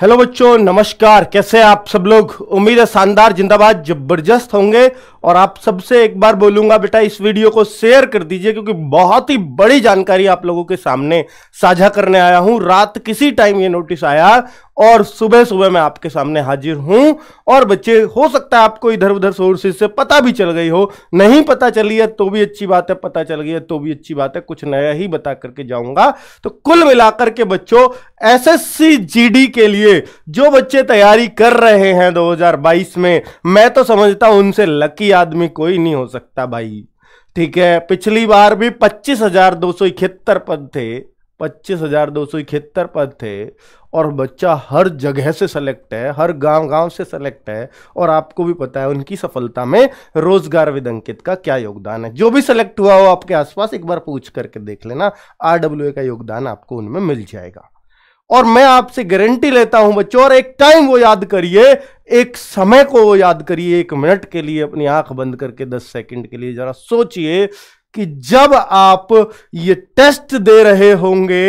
hello बच्चों नमस्कार कैसे आप सब लोग उम्मीद है शानदार जिंदाबाद जबरदस्त होंगे और आप सबसे एक बार बोलूंगा बेटा इस वीडियो को शेयर कर दीजिए क्योंकि बहुत ही बड़ी जानकारी आप लोगों के सामने साझा करने आया हूं रात किसी टाइम ये नोटिस आया और सुबह सुबह मैं आपके सामने हाजिर हूं और बच्चे हो सकता है आपको इधर उधर सोर्सेज से पता भी चल गई हो नहीं पता चली है तो भी अच्छी बात है पता चल गई है तो भी अच्छी बात है कुछ नया ही बता करके जाऊंगा तो कुल मिलाकर के बच्चों एसएससी जीडी के लिए जो बच्चे तैयारी कर रहे हैं 2022 में मैं तो समझता हूं उनसे लकी आदमी कोई नहीं हो सकता भाई ठीक है पिछली बार भी पच्चीस हजार दो सौ इकहत्तर पद थे पच्चीस हजार दो सौ इकहत्तर पद थे और बच्चा हर जगह से सेलेक्ट है हर गांव गांव से सेलेक्ट है और आपको भी पता है उनकी सफलता में रोजगार विद अंकित का क्या योगदान है जो भी सेलेक्ट हुआ हो आपके आसपास एक बार पूछ करके देख लेना आर का योगदान आपको उनमें मिल जाएगा और मैं आपसे गारंटी लेता हूं बच्चों और एक टाइम वो याद करिए एक समय को वो याद करिए एक मिनट के लिए अपनी आंख बंद करके दस सेकंड के लिए जरा सोचिए कि जब आप ये टेस्ट दे रहे होंगे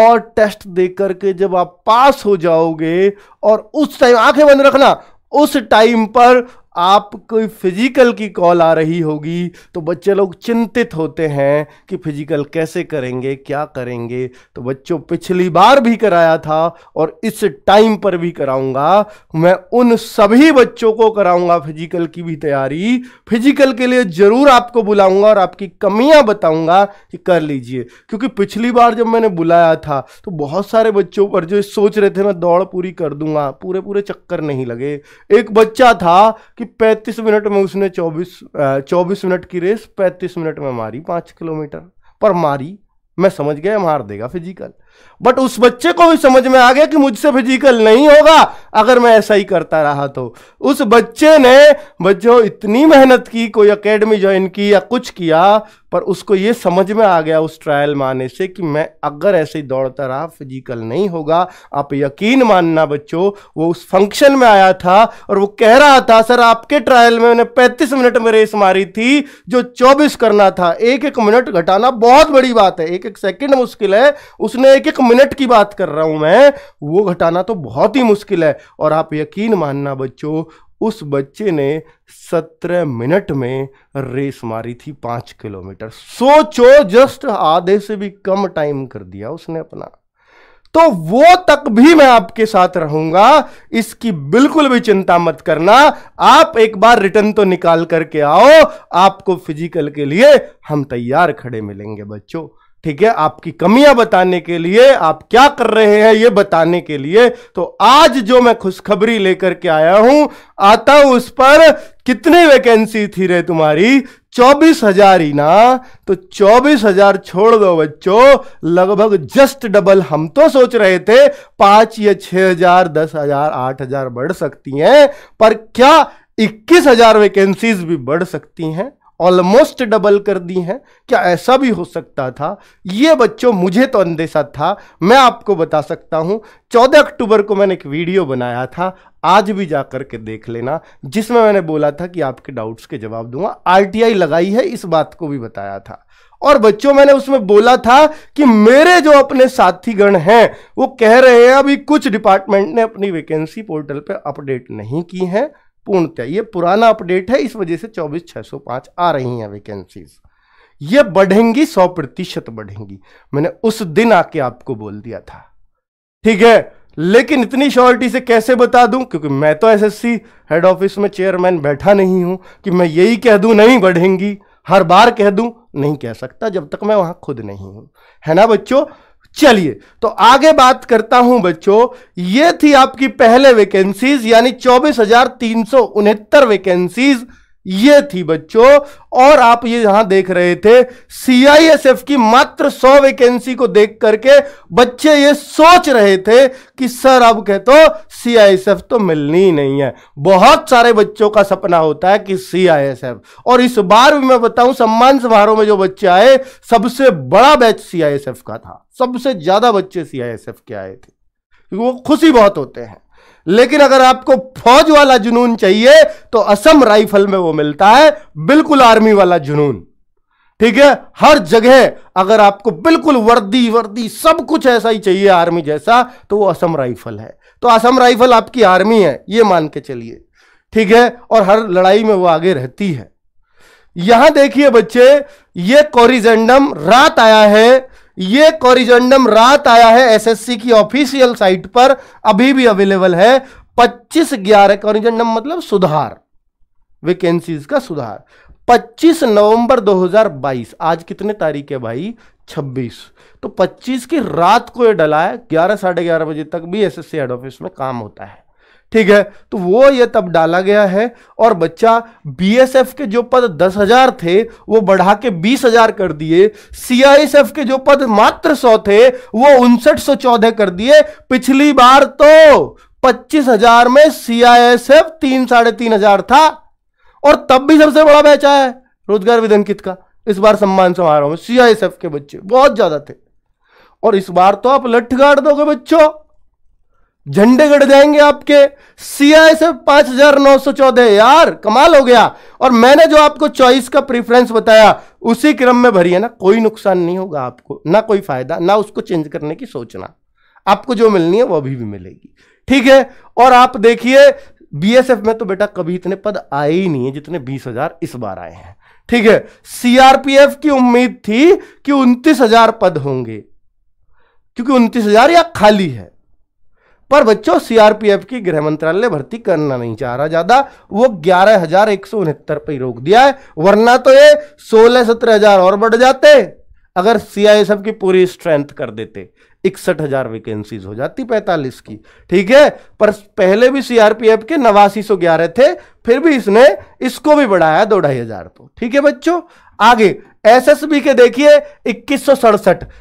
और टेस्ट दे करके जब आप पास हो जाओगे और उस टाइम आंखें बंद रखना उस टाइम पर आप कोई फिजिकल की कॉल आ रही होगी तो बच्चे लोग चिंतित होते हैं कि फिजिकल कैसे करेंगे क्या करेंगे तो बच्चों पिछली बार भी कराया था और इस टाइम पर भी कराऊंगा मैं उन सभी बच्चों को कराऊंगा फिजिकल की भी तैयारी फिजिकल के लिए ज़रूर आपको बुलाऊंगा और आपकी कमियां बताऊंगा कि कर लीजिए क्योंकि पिछली बार जब मैंने बुलाया था तो बहुत सारे बच्चों पर जो सोच रहे थे मैं दौड़ पूरी कर दूंगा पूरे पूरे चक्कर नहीं लगे एक बच्चा था कि कि 35 मिनट में उसने 24 24 मिनट की रेस 35 मिनट में मारी पाँच किलोमीटर पर मारी मैं समझ गया मार देगा फिजिकल बट उस बच्चे को भी समझ में आ गया कि मुझसे फिजिकल नहीं होगा अगर मैं ऐसा ही करता रहा तो उस बच्चे ने बच्चों इतनी मेहनत की कोई एकेडमी ज्वाइन की या कुछ किया पर उसको ये समझ में आ गया उस ट्रायल में आने से कि मैं अगर ऐसे ही दौड़ता रहा फिजिकल नहीं होगा आप यकीन मानना बच्चों वो उस फंक्शन में आया था और वो कह रहा था सर आपके ट्रायल में मैंने पैंतीस मिनट में रेस मारी थी जो चौबीस करना था एक एक मिनट घटाना बहुत बड़ी बात है एक एक सेकेंड मुश्किल है उसने एक एक एक मिनट की बात कर रहा हूं मैं वो घटाना तो बहुत ही मुश्किल है और आप यकीन मानना बच्चों उस बच्चे ने सत्रह मिनट में रेस मारी थी पांच किलोमीटर सोचो जस्ट आधे से भी कम टाइम कर दिया उसने अपना तो वो तक भी मैं आपके साथ रहूंगा इसकी बिल्कुल भी चिंता मत करना आप एक बार रिटर्न तो निकाल करके आओ आपको फिजिकल के लिए हम तैयार खड़े मिलेंगे बच्चों ठीक है आपकी कमियां बताने के लिए आप क्या कर रहे हैं ये बताने के लिए तो आज जो मैं खुशखबरी लेकर के आया हूं आता हूं उस पर कितने वैकेंसी थी रे तुम्हारी चौबीस हजार ही ना तो चौबीस हजार छोड़ दो बच्चों लगभग जस्ट डबल हम तो सोच रहे थे पांच या छह हजार दस हजार आठ हजार बढ़ सकती हैं पर क्या इक्कीस हजार वैकेंसीज भी बढ़ सकती हैं ऑलमोस्ट डबल कर दी हैं क्या ऐसा भी हो सकता था ये बच्चों मुझे तो अंदेशा था मैं आपको बता सकता हूँ चौदह अक्टूबर को मैंने एक वीडियो बनाया था आज भी जा कर के देख लेना जिसमें मैंने बोला था कि आपके डाउट्स के जवाब दूंगा आरटीआई लगाई है इस बात को भी बताया था और बच्चों मैंने उसमें बोला था कि मेरे जो अपने साथीगण हैं वो कह रहे हैं अभी कुछ डिपार्टमेंट ने अपनी वैकेंसी पोर्टल पर अपडेट नहीं की है पूर्णतया ये पुराना अपडेट है इस वजह से चौबीस छः सौ पाँच आ रही हैं वैकेंसीज ये बढ़ेंगी सौ प्रतिशत बढ़ेंगी मैंने उस दिन आके आपको बोल दिया था ठीक है लेकिन इतनी श्योरिटी से कैसे बता दूं क्योंकि मैं तो एसएससी हेड ऑफिस में चेयरमैन बैठा नहीं हूं कि मैं यही कह दूं नहीं बढ़ेंगी हर बार कह दूं नहीं कह सकता जब तक मैं वहां खुद नहीं हूं है ना बच्चों चलिए तो आगे बात करता हूं बच्चों ये थी आपकी पहले वैकेंसीज यानी चौबीस हजार तीन सौ उनहत्तर वैकेंसीज ये थी बच्चों और आप ये यहां देख रहे थे सीआईएसएफ की मात्र 100 वैकेंसी को देख करके बच्चे ये सोच रहे थे कि सर अब कह तो सीआईएसएफ तो मिलनी ही नहीं है बहुत सारे बच्चों का सपना होता है कि सीआईएसएफ और इस बार भी मैं बताऊं सम्मान समारोह में जो बच्चे आए सबसे बड़ा बैच सीआईएसएफ का था सबसे ज्यादा बच्चे सीआईएसएफ के आए थे वो खुशी बहुत होते हैं लेकिन अगर आपको फौज वाला जुनून चाहिए तो असम राइफल में वो मिलता है बिल्कुल आर्मी वाला जुनून ठीक है हर जगह अगर आपको बिल्कुल वर्दी वर्दी सब कुछ ऐसा ही चाहिए आर्मी जैसा तो वो असम राइफल है तो असम राइफल आपकी आर्मी है ये मान के चलिए ठीक है और हर लड़ाई में वो आगे रहती है यहां देखिए बच्चे ये कोरिजेंडम रात आया है ये कॉरिजेंडम रात आया है एसएससी की ऑफिशियल साइट पर अभी भी अवेलेबल है पच्चीस ग्यारह कॉरिजेंडम मतलब सुधार वैकेंसीज का सुधार 25 नवंबर 2022 आज कितने तारीख है भाई 26 तो 25 की रात को ये डला है ग्यारह साढ़े ग्यारह बजे तक भी एसएससी हेड ऑफिस में काम होता है ठीक है तो वो ये तब डाला गया है और बच्चा बीएसएफ के जो पद दस हजार थे वो बढ़ा के बीस हजार कर दिए सीआईएसएफ के जो पद मात्र सौ थे वो उनसठ सौ चौदह कर दिए पिछली बार तो पच्चीस हजार में सीआईएसएफ तीन साढ़े तीन हजार था और तब भी सबसे बड़ा बैच आया है रोजगार विधंकित का इस बार सम्मान समारोह में सीआईएसएफ के बच्चे बहुत ज्यादा थे और इस बार तो आप लठ गाड़ दोगे बच्चों झंडे गड़ जाएंगे आपके सीआई से पांच हजार नौ सौ चौदह यार कमाल हो गया और मैंने जो आपको चॉइस का प्रेफरेंस बताया उसी क्रम में भरी है ना कोई नुकसान नहीं होगा आपको ना कोई फायदा ना उसको चेंज करने की सोचना आपको जो मिलनी है वो अभी भी मिलेगी ठीक है और आप देखिए बीएसएफ में तो बेटा कभी इतने पद आए ही नहीं है जितने बीस हजार इस बार आए हैं ठीक है सीआरपीएफ की उम्मीद थी कि उनतीस हजार पद होंगे क्योंकि उनतीस हजार या खाली है पर बच्चों सीआरपीएफ की गृह मंत्रालय भर्ती करना नहीं चाह रहा ज्यादा वो ग्यारह हजार एक सौ उनहत्तर पर रोक दिया है वरना तो ये सोलह सत्रह हजार और बढ़ जाते अगर सीआईएसएफ की पूरी स्ट्रेंथ कर देते इकसठ हजार वैकेंसीज हो जाती पैंतालीस की ठीक है पर पहले भी सीआरपीएफ के नवासी सौ ग्यारह थे फिर भी इसने इसको भी बढ़ाया दो ढाई हजार तो ठीक है बच्चों आगे एसएसबी के देखिए इक्कीस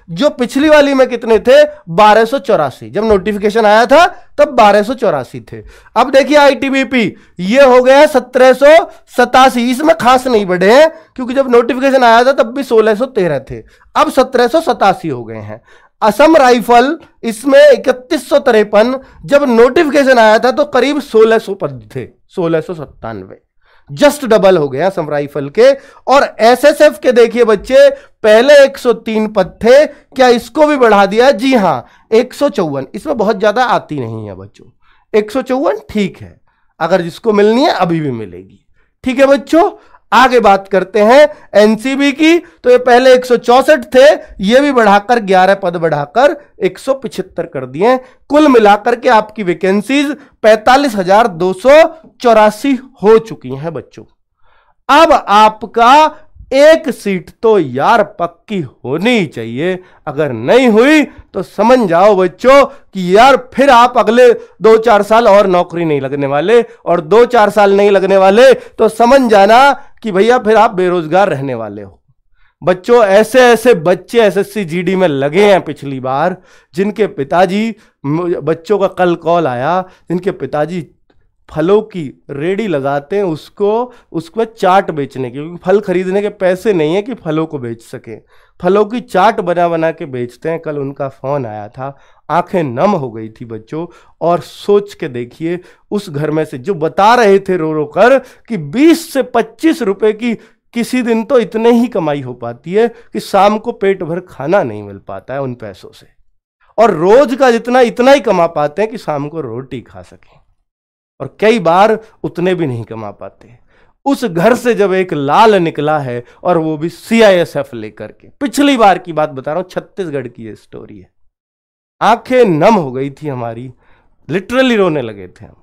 जो पिछली वाली में कितने थे बारह जब नोटिफिकेशन आया था तब बारह थे अब देखिए आईटीबीपी ये हो गया सत्रह इसमें खास नहीं बढ़े हैं क्योंकि जब नोटिफिकेशन आया था तब भी 1613 थे अब सत्रह हो गए हैं असम राइफल इसमें इकतीस जब नोटिफिकेशन आया था तो करीब सोलह पद थे सोलह जस्ट डबल हो गया सम राइफल के और एसएसएफ के देखिए बच्चे पहले 103 पद थे क्या इसको भी बढ़ा दिया जी हां एक इसमें बहुत ज्यादा आती नहीं है बच्चों एक ठीक है अगर जिसको मिलनी है अभी भी मिलेगी ठीक है बच्चों आगे बात करते हैं एनसीबी की तो ये पहले एक थे ये भी बढ़ाकर 11 पद बढ़ाकर एक कर दिए कुल मिलाकर के आपकी वैकेंसीज पैतालीस हो चुकी हैं बच्चों अब आपका एक सीट तो यार पक्की होनी चाहिए अगर नहीं हुई तो समझ जाओ बच्चों कि यार फिर आप अगले दो चार साल और नौकरी नहीं लगने वाले और दो चार साल नहीं लगने वाले तो समझ जाना कि भैया फिर आप बेरोजगार रहने वाले हो बच्चों ऐसे ऐसे बच्चे एसएससी जीडी में लगे हैं पिछली बार जिनके पिताजी बच्चों का कल कॉल आया जिनके पिताजी फलों की रेडी लगाते हैं उसको उसको चाट बेचने की क्योंकि फल खरीदने के पैसे नहीं है कि फलों को बेच सकें फलों की चाट बना बना के बेचते हैं कल उनका फ़ोन आया था आंखें नम हो गई थी बच्चों और सोच के देखिए उस घर में से जो बता रहे थे रो रो कर कि 20 से 25 रुपए की किसी दिन तो इतने ही कमाई हो पाती है कि शाम को पेट भर खाना नहीं मिल पाता है उन पैसों से और रोज का जितना इतना ही कमा पाते हैं कि शाम को रोटी खा सकें और कई बार उतने भी नहीं कमा पाते उस घर से जब एक लाल निकला है और वो भी सी आई एस एफ लेकर के पिछली बार की बात बता रहा हूँ छत्तीसगढ़ की ये स्टोरी है आंखें नम हो गई थी हमारी लिटरली रोने लगे थे हम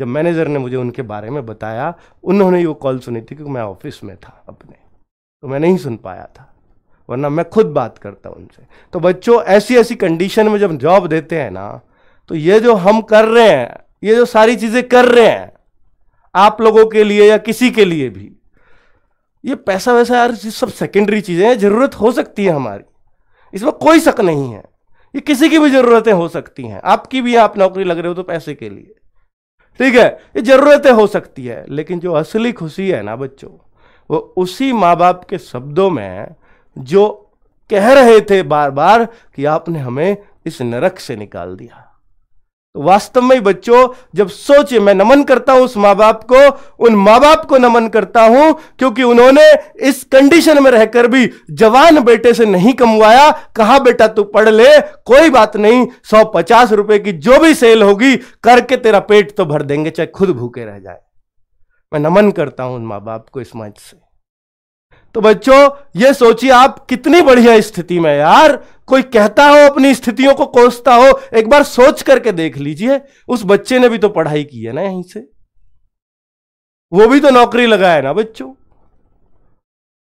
जब मैनेजर ने मुझे उनके बारे में बताया उन्होंने वो कॉल सुनी थी क्योंकि मैं ऑफिस में था अपने तो मैं नहीं सुन पाया था वरना मैं खुद बात करता उनसे तो बच्चों ऐसी ऐसी कंडीशन में जब जॉब देते हैं ना तो ये जो हम कर रहे हैं ये जो सारी चीज़ें कर रहे हैं आप लोगों के लिए या किसी के लिए भी ये पैसा वैसा यार सब सेकेंडरी चीज़ें हैं ज़रूरत हो सकती है हमारी इसमें कोई शक नहीं है ये किसी की भी जरूरतें हो सकती हैं आपकी भी आप नौकरी लग रहे हो तो पैसे के लिए ठीक है ये जरूरतें हो सकती है लेकिन जो असली खुशी है ना बच्चों वो उसी माँ बाप के शब्दों में जो कह रहे थे बार बार कि आपने हमें इस नरक से निकाल दिया वास्तव में बच्चों जब सोचे मैं नमन करता हूं उस माँ बाप को उन माँ बाप को नमन करता हूं क्योंकि उन्होंने इस कंडीशन में रहकर भी जवान बेटे से नहीं कमवाया कहा बेटा तू पढ़ ले कोई बात नहीं सौ पचास रुपए की जो भी सेल होगी करके तेरा पेट तो भर देंगे चाहे खुद भूखे रह जाए मैं नमन करता हूं उन माँ बाप को इस मंच से तो बच्चों ये सोचिए आप कितनी बढ़िया स्थिति में यार कोई कहता हो अपनी स्थितियों को कोसता हो एक बार सोच करके देख लीजिए उस बच्चे ने भी तो पढ़ाई की है ना यहीं से वो भी तो नौकरी लगा है ना बच्चों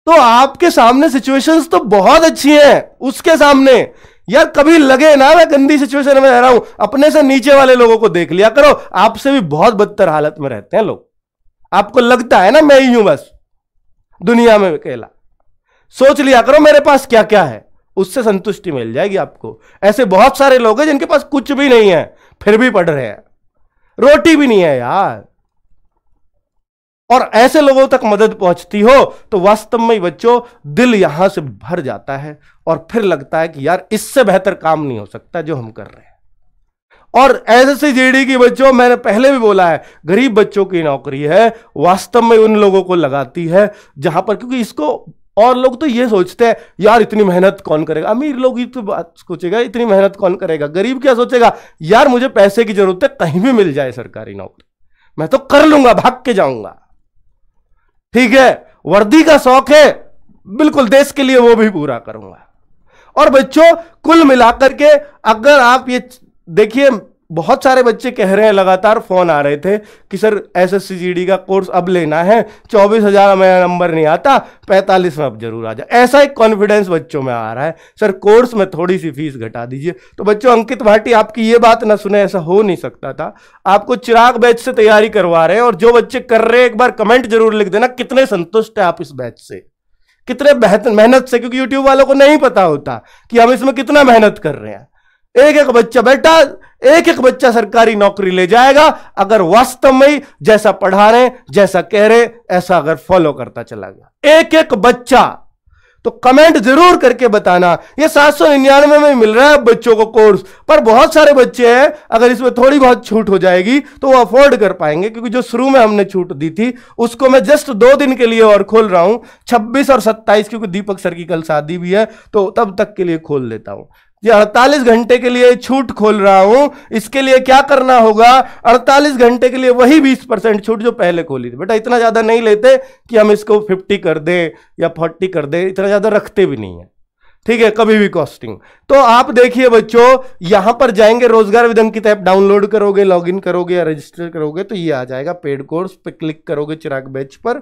तो आपके सामने सिचुएशंस तो बहुत अच्छी हैं उसके सामने यार कभी लगे ना मैं गंदी सिचुएशन में रह रहा हूं अपने से नीचे वाले लोगों को देख लिया करो आपसे भी बहुत बदतर हालत में रहते हैं लोग आपको लगता है ना मैं ही हूं बस दुनिया में अकेला सोच लिया करो मेरे पास क्या क्या है उससे संतुष्टि मिल जाएगी आपको ऐसे बहुत सारे लोग हैं जिनके पास कुछ भी नहीं है फिर भी पढ़ रहे हैं रोटी भी नहीं है यार और ऐसे लोगों तक मदद पहुंचती हो तो वास्तव में बच्चों दिल यहां से भर जाता है और फिर लगता है कि यार इससे बेहतर काम नहीं हो सकता जो हम कर रहे हैं और ऐसे से जीडी की बच्चों मैंने पहले भी बोला है गरीब बच्चों की नौकरी है वास्तव में उन लोगों को लगाती है जहां पर क्योंकि इसको और लोग तो ये सोचते हैं यार इतनी मेहनत कौन करेगा अमीर लोग ये तो बात सोचेगा इतनी मेहनत कौन करेगा गरीब क्या सोचेगा यार मुझे पैसे की जरूरत है कहीं भी मिल जाए सरकारी नौकरी मैं तो कर लूंगा भाग के जाऊंगा ठीक है वर्दी का शौक है बिल्कुल देश के लिए वो भी पूरा करूंगा और बच्चों कुल मिलाकर के अगर आप ये देखिए बहुत सारे बच्चे कह रहे हैं लगातार फ़ोन आ रहे थे कि सर एस एस का कोर्स अब लेना है चौबीस हज़ार मेरा नंबर नहीं आता पैंतालीस में अब जरूर आ जाए ऐसा एक कॉन्फिडेंस बच्चों में आ रहा है सर कोर्स में थोड़ी सी फीस घटा दीजिए तो बच्चों अंकित भाटी आपकी ये बात ना सुने ऐसा हो नहीं सकता था आपको चिराग बैच से तैयारी करवा रहे हैं और जो बच्चे कर रहे हैं एक बार कमेंट जरूर लिख देना कितने संतुष्ट है आप इस बैच से कितने मेहनत से क्योंकि यूट्यूब वालों को नहीं पता होता कि हम इसमें कितना मेहनत कर रहे हैं एक एक बच्चा बेटा एक एक बच्चा सरकारी नौकरी ले जाएगा अगर वास्तव में जैसा पढ़ा रहे जैसा कह रहे ऐसा अगर फॉलो करता चला गया एक एक बच्चा तो कमेंट जरूर करके बताना ये सात सौ निन्यानवे में मिल रहा है बच्चों को कोर्स पर बहुत सारे बच्चे हैं अगर इसमें थोड़ी बहुत छूट हो जाएगी तो वो अफोर्ड कर पाएंगे क्योंकि जो शुरू में हमने छूट दी थी उसको मैं जस्ट दो दिन के लिए और खोल रहा हूं छब्बीस और सत्ताईस क्योंकि दीपक सर की कल शादी भी है तो तब तक के लिए खोल देता हूं ये 48 घंटे के लिए छूट खोल रहा हूं इसके लिए क्या करना होगा 48 घंटे के लिए वही 20 परसेंट छूट जो पहले खोली थी बेटा इतना ज़्यादा नहीं लेते कि हम इसको 50 कर दें या 40 कर दें इतना ज़्यादा रखते भी नहीं है ठीक है कभी भी कॉस्टिंग तो आप देखिए बच्चों यहां पर जाएंगे रोजगार विदंग की ऐप डाउनलोड करोगे लॉगिन करोगे या रजिस्टर करोगे तो ये आ जाएगा पेड कोर्स पे क्लिक करोगे चिराग बैच पर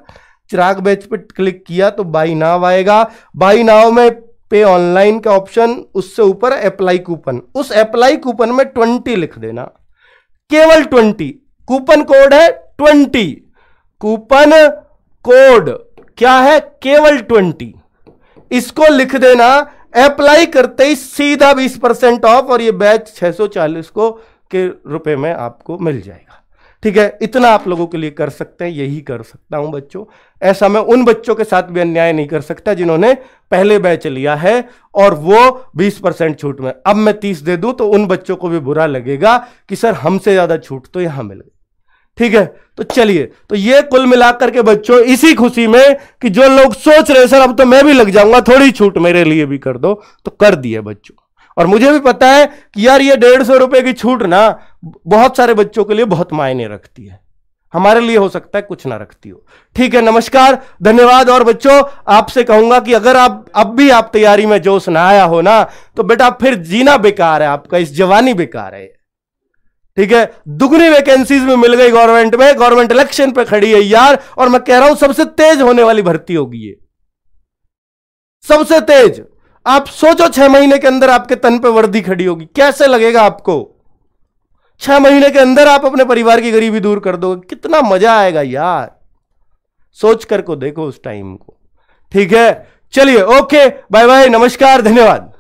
चिराग बैच पर क्लिक किया तो बाई नाव आएगा बाई नाव में पे ऑनलाइन का ऑप्शन उससे ऊपर अप्लाई कूपन उस अप्लाई कूपन में ट्वेंटी लिख देना केवल ट्वेंटी कूपन कोड है ट्वेंटी कूपन कोड क्या है केवल ट्वेंटी इसको लिख देना अप्लाई करते ही सीधा बीस परसेंट ऑफ और ये बैच छह सौ चालीस को के रुपए में आपको मिल जाएगा ठीक है इतना आप लोगों के लिए कर सकते हैं यही कर सकता हूं बच्चों ऐसा मैं उन बच्चों के साथ भी अन्याय नहीं कर सकता जिन्होंने पहले बैच लिया है और वो 20 परसेंट छूट में अब मैं 30 दे दूं तो उन बच्चों को भी बुरा लगेगा कि सर हमसे ज़्यादा छूट तो यहां मिल गई ठीक है तो चलिए तो ये कुल मिलाकर के बच्चों इसी खुशी में कि जो लोग सोच रहे सर अब तो मैं भी लग जाऊंगा थोड़ी छूट मेरे लिए भी कर दो तो कर दिए बच्चों और मुझे भी पता है कि यार ये डेढ़ सौ रुपए की छूट ना बहुत सारे बच्चों के लिए बहुत मायने रखती है हमारे लिए हो सकता है कुछ ना रखती हो ठीक है नमस्कार धन्यवाद और बच्चों आपसे कहूंगा कि अगर आप अब भी आप तैयारी में जोश ना आया हो ना तो बेटा फिर जीना बेकार है आपका इस जवानी बेकार है ठीक है दुगनी वैकेंसीज में मिल गई गवर्नमेंट में गवर्नमेंट इलेक्शन पे खड़ी है यार और मैं कह रहा हूं सबसे तेज होने वाली भर्ती होगी ये सबसे तेज आप सोचो छह महीने के अंदर आपके तन पे वर्दी खड़ी होगी कैसे लगेगा आपको छह महीने के अंदर आप अपने परिवार की गरीबी दूर कर दोगे कितना मजा आएगा यार सोच कर को देखो उस टाइम को ठीक है चलिए ओके बाय बाय नमस्कार धन्यवाद